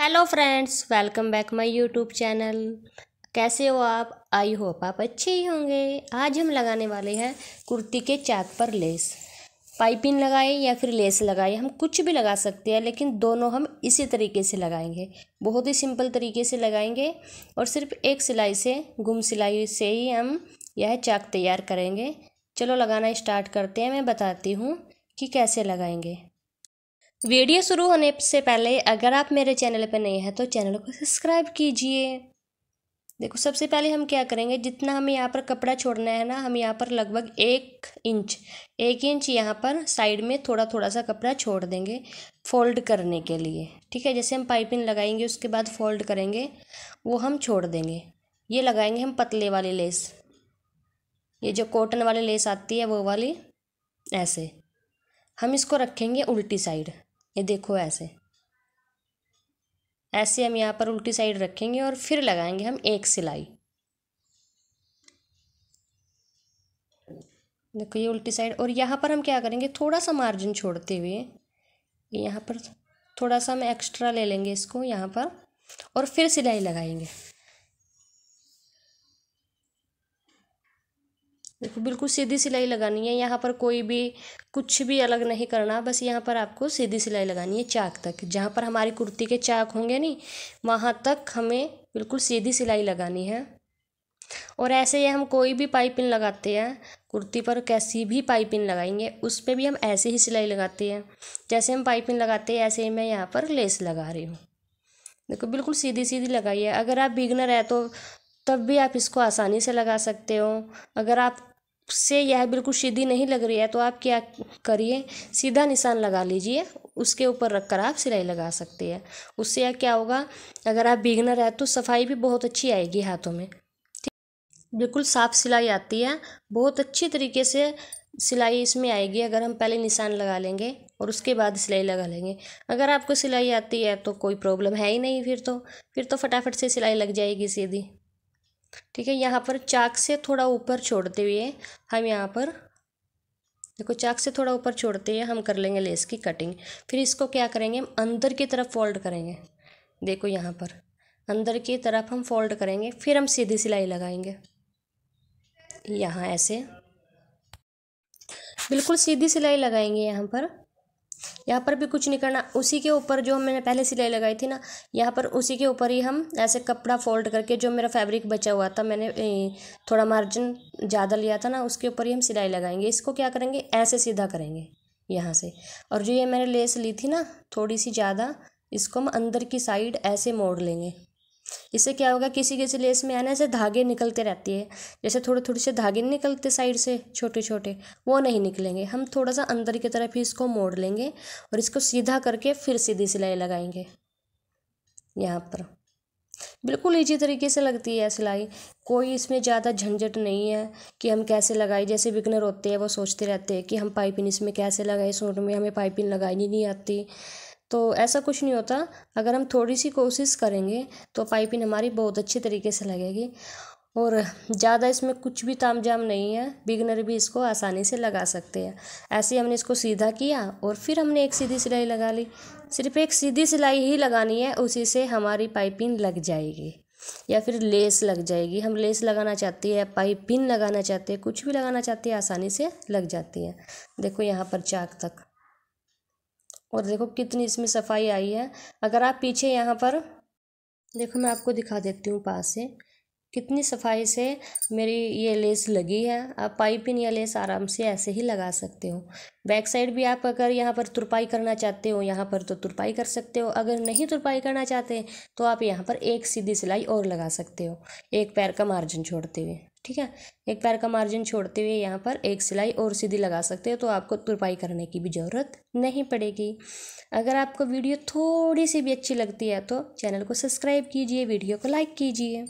hello friends welcome back my YouTube channel कैसे हो आप आई होप आप अच्छे ही होंगे आज हम लगाने वाले हैं कुर्ती के चाक पर लेस पाइपिंग लगाए या फिर लेस लगाए हम कुछ भी लगा सकते हैं लेकिन दोनों हम इसी तरीके से लगाएंगे बहुत ही सिंपल तरीके से लगाएंगे और सिर्फ एक सिलाई से गुम सिलाई से ही हम यह चाक तैयार करेंगे चलो लगाना स्टार्ट करते हैं मैं बताती हूँ कि कैसे लगाएंगे वीडियो शुरू होने से पहले अगर आप मेरे चैनल पर नए हैं तो चैनल को सब्सक्राइब कीजिए देखो सबसे पहले हम क्या करेंगे जितना हमें यहाँ पर कपड़ा छोड़ना है ना हम यहाँ पर लगभग एक इंच एक इंच यहाँ पर साइड में थोड़ा थोड़ा सा कपड़ा छोड़ देंगे फोल्ड करने के लिए ठीक है जैसे हम पाइपिंग लगाएंगे उसके बाद फोल्ड करेंगे वो हम छोड़ देंगे ये लगाएंगे हम पतले वाली लेस ये जो कॉटन वाली लेस आती है वो वाली ऐसे हम इसको रखेंगे उल्टी साइड ये देखो ऐसे ऐसे हम यहाँ पर उल्टी साइड रखेंगे और फिर लगाएंगे हम एक सिलाई देखो ये उल्टी साइड और यहाँ पर हम क्या करेंगे थोड़ा सा मार्जिन छोड़ते हुए यहाँ पर थोड़ा सा हम एक्स्ट्रा ले लेंगे इसको यहाँ पर और फिर सिलाई लगाएंगे देखो बिल्कुल सीधी सिलाई लगानी है यहाँ पर कोई भी कुछ भी अलग नहीं करना बस यहाँ पर आपको सीधी सिलाई लगानी है चाक तक जहाँ पर हमारी कुर्ती के चाक होंगे नहीं वहाँ तक हमें बिल्कुल सीधी सिलाई लगानी है और ऐसे ही हम कोई भी पाइपिंग लगाते हैं कुर्ती पर कैसी भी पाइपिंग लगाएंगे उस पर भी हम ऐसे ही सिलाई लगाते हैं जैसे हम पाइपिंग लगाते हैं ऐसे ही मैं यहाँ पर लेस लगा रही हूँ देखो बिल्कुल सीधी सीधी लगाइए अगर आप बिगनर है तो तब भी आप इसको आसानी से लगा सकते हो अगर आप से यह बिल्कुल सीधी नहीं लग रही है तो आप क्या करिए सीधा निशान लगा लीजिए उसके ऊपर रख कर आप सिलाई लगा सकते हैं उससे यह क्या होगा अगर आप बिगनर है तो सफाई भी बहुत अच्छी आएगी हाथों में बिल्कुल साफ सिलाई आती है बहुत अच्छी तरीके से सिलाई इसमें आएगी अगर हम पहले निशान लगा लेंगे और उसके बाद सिलाई लगा लेंगे अगर आपको सिलाई आती है तो कोई प्रॉब्लम है ही नहीं फिर तो फिर तो फटाफट से सिलाई लग जाएगी सीधी ठीक है यहाँ पर चाक से थोड़ा ऊपर छोड़ते हुए हम यहाँ पर देखो चाक से थोड़ा ऊपर छोड़ते हुए हम कर लेंगे लेस की कटिंग फिर इसको क्या करेंगे हम अंदर की तरफ फोल्ड करेंगे देखो यहाँ पर अंदर की तरफ हम फोल्ड करेंगे फिर हम सीधी सिलाई लगाएंगे यहाँ ऐसे बिल्कुल सीधी सिलाई लगाएंगे यहाँ पर यहाँ पर भी कुछ नहीं करना उसी के ऊपर जो मैंने पहले सिलाई लगाई थी ना यहाँ पर उसी के ऊपर ही हम ऐसे कपड़ा फोल्ड करके जो मेरा फैब्रिक बचा हुआ था मैंने थोड़ा मार्जिन ज़्यादा लिया था ना उसके ऊपर ही हम सिलाई लगाएंगे इसको क्या करेंगे ऐसे सीधा करेंगे यहाँ से और जो ये मैंने लेस ली थी ना थोड़ी सी ज़्यादा इसको हम अंदर की साइड ऐसे मोड़ लेंगे इससे क्या होगा किसी किसी लेस में ना ऐसे धागे निकलते रहती है जैसे थोड़े थोड़े से धागे निकलते साइड से छोटे छोटे वो नहीं निकलेंगे हम थोड़ा सा अंदर की तरफ ही इसको मोड़ लेंगे और इसको सीधा करके फिर सीधी सिलाई लगाएंगे यहाँ पर बिल्कुल इजी तरीके से लगती है सिलाई कोई इसमें ज़्यादा झंझट नहीं है कि हम कैसे लगाए जैसे बिगनर होते हैं वो सोचते रहते हैं कि हम पाइपिंग इसमें कैसे लगाए सूट में हमें पाइपिंग लगानी नहीं आती तो ऐसा कुछ नहीं होता अगर हम थोड़ी सी कोशिश करेंगे तो पाइपिंग हमारी बहुत अच्छे तरीके से लगेगी और ज़्यादा इसमें कुछ भी ताम जाम नहीं है बिगनर भी इसको आसानी से लगा सकते हैं ऐसे ही हमने इसको सीधा किया और फिर हमने एक सीधी सिलाई लगा ली सिर्फ एक सीधी सिलाई ही लगानी है उसी से हमारी पाइपिंग लग जाएगी या फिर लेस लग जाएगी हम लेस लगाना चाहते हैं पाइपिन लगाना चाहते हैं कुछ भी लगाना चाहते हैं आसानी से लग जाती है देखो यहाँ पर चाक तक और देखो कितनी इसमें सफाई आई है अगर आप पीछे यहाँ पर देखो मैं आपको दिखा देती हूँ पास से कितनी सफाई से मेरी ये लेस लगी है आप पाइपिन या लेस आराम से ऐसे ही लगा सकते हो बैक साइड भी आप अगर यहाँ पर तुरपाई करना चाहते हो यहाँ पर तो तुरपाई कर सकते हो अगर नहीं तुरपाई करना चाहते तो आप यहाँ पर एक सीधी सिलाई और लगा सकते हो एक पैर का मार्जिन छोड़ते हुए ठीक है एक पैर का मार्जिन छोड़ते हुए यहाँ पर एक सिलाई और सीधी लगा सकते हो तो आपको तुरपाई करने की भी ज़रूरत नहीं पड़ेगी अगर आपको वीडियो थोड़ी सी भी अच्छी लगती है तो चैनल को सब्सक्राइब कीजिए वीडियो को लाइक कीजिए